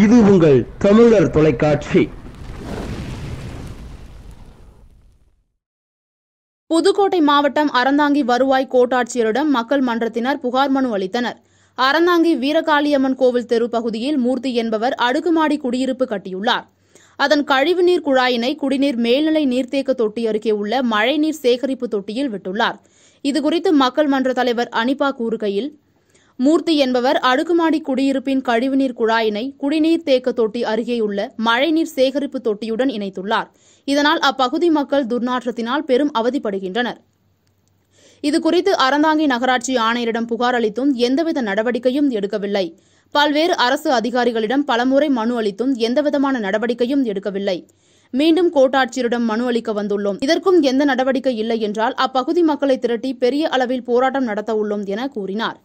இது உங்கள் தமிழர் தொலைக்காட்சி புதுக்கோட்டை மாவட்டம் அறந்தாங்கி வருவாய் கோட்டாட்சியரிடம் மக்கள் மன்றத்தினர் புகார் மனு அளித்தனர் அறந்தாங்கி வீரகாளியம்மன் கோவில் தெரு பகுதியில் மூர்த்தி என்பவர் அடுக்குமாடி குடியிருப்பு கட்டியுள்ளார் அதன் கழிவுநீர் குழாயினை குடிநீர் மேல்நிலை நீர்த்தேக்க தொட்டி அருகே உள்ள மழைநீர் சேகரிப்பு தொட்டியில் விட்டுள்ளார் இதுகுறித்து மக்கள் மன்ற தலைவர் அனிபா கூறுகையில் மூர்த்தி என்பவர் அடுக்குமாடி குடியிருப்பின் கழிவுநீர் குழாயினை குடிநீர் தேக்க தொட்டி அருகேயுள்ள மழைநீர் சேகரிப்பு தொட்டியுடன் இணைத்துள்ளார் இதனால் அப்பகுதி மக்கள் துர்நாற்றத்தினால் பெரும் அவதிப்படுகின்றனர் இதுகுறித்து அறந்தாங்கி நகராட்சி ஆணையரிடம் புகார் அளித்தும் எந்தவித நடவடிக்கையும் எடுக்கவில்லை பல்வேறு அரசு அதிகாரிகளிடம் பலமுறை மனு அளித்தும் எந்தவிதமான நடவடிக்கையும் எடுக்கவில்லை மீண்டும் கோட்டாட்சியரிடம் மனு அளிக்க வந்துள்ளோம் இதற்கும் எந்த நடவடிக்கை இல்லை என்றால் அப்பகுதி மக்களை திரட்டி பெரிய அளவில் போராட்டம் நடத்த உள்ளோம் என கூறினார்